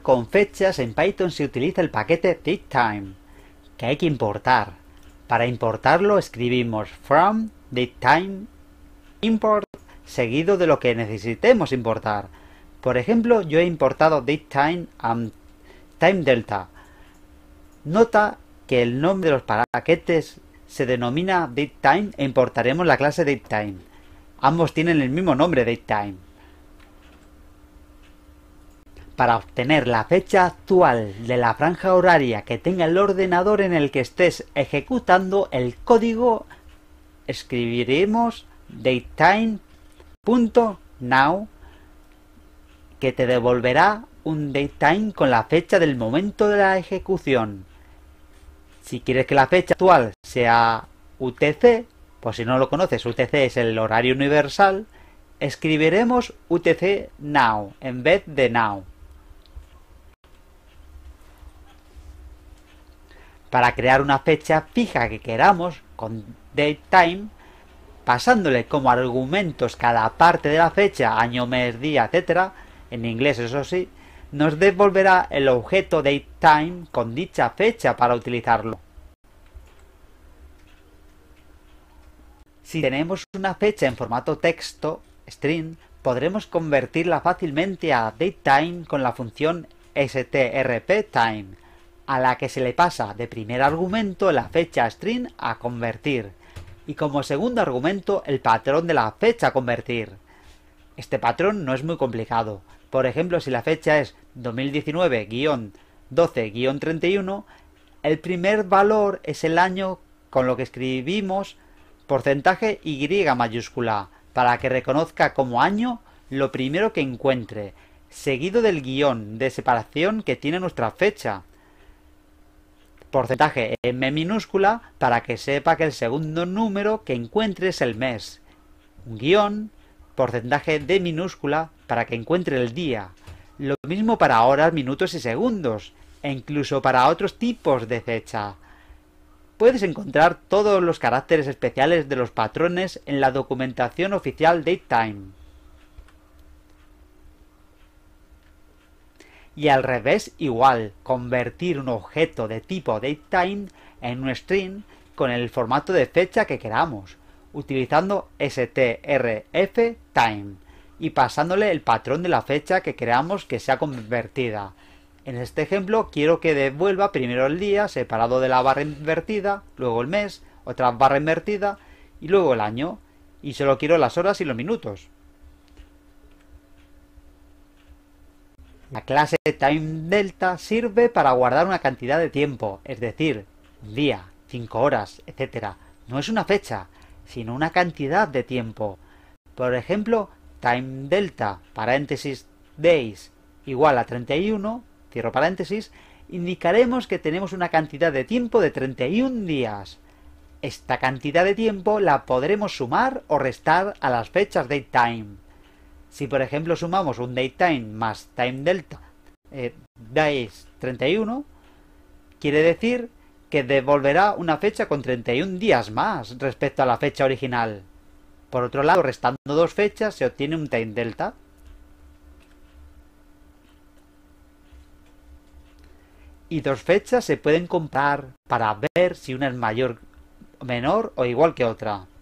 con fechas en Python se utiliza el paquete datetime, que hay que importar. Para importarlo escribimos from datetime import seguido de lo que necesitemos importar. Por ejemplo, yo he importado datetime and time delta. Nota que el nombre de los paquetes se denomina datetime e importaremos la clase datetime. Ambos tienen el mismo nombre datetime para obtener la fecha actual de la franja horaria que tenga el ordenador en el que estés ejecutando el código escribiremos datetime.now que te devolverá un datetime con la fecha del momento de la ejecución. Si quieres que la fecha actual sea UTC, pues si no lo conoces, UTC es el horario universal, escribiremos UTC now en vez de now. para crear una fecha fija que queramos con DateTime, pasándole como argumentos cada parte de la fecha, año, mes, día, etc., en inglés eso sí, nos devolverá el objeto DateTime con dicha fecha para utilizarlo. Si tenemos una fecha en formato texto, string, podremos convertirla fácilmente a DateTime con la función strpTime, a la que se le pasa de primer argumento la fecha string a convertir y como segundo argumento el patrón de la fecha a convertir. Este patrón no es muy complicado. Por ejemplo, si la fecha es 2019-12-31, el primer valor es el año con lo que escribimos porcentaje Y mayúscula para que reconozca como año lo primero que encuentre, seguido del guión de separación que tiene nuestra fecha porcentaje M minúscula para que sepa que el segundo número que encuentre es el mes. Un guión, porcentaje D minúscula para que encuentre el día. Lo mismo para horas, minutos y segundos, e incluso para otros tipos de fecha. Puedes encontrar todos los caracteres especiales de los patrones en la documentación oficial DateTime. y al revés igual, convertir un objeto de tipo DateTime en un string con el formato de fecha que queramos, utilizando strf_time y pasándole el patrón de la fecha que creamos que sea convertida. En este ejemplo quiero que devuelva primero el día separado de la barra invertida, luego el mes, otra barra invertida y luego el año, y solo quiero las horas y los minutos. La clase time delta sirve para guardar una cantidad de tiempo, es decir, día, cinco horas, etc. No es una fecha, sino una cantidad de tiempo. Por ejemplo, time delta, paréntesis days, igual a 31, cierro paréntesis, indicaremos que tenemos una cantidad de tiempo de 31 días. Esta cantidad de tiempo la podremos sumar o restar a las fechas de time. Si por ejemplo sumamos un time más time delta eh, 31, quiere decir que devolverá una fecha con 31 días más respecto a la fecha original. Por otro lado, restando dos fechas se obtiene un time delta. Y dos fechas se pueden comparar para ver si una es mayor, menor o igual que otra.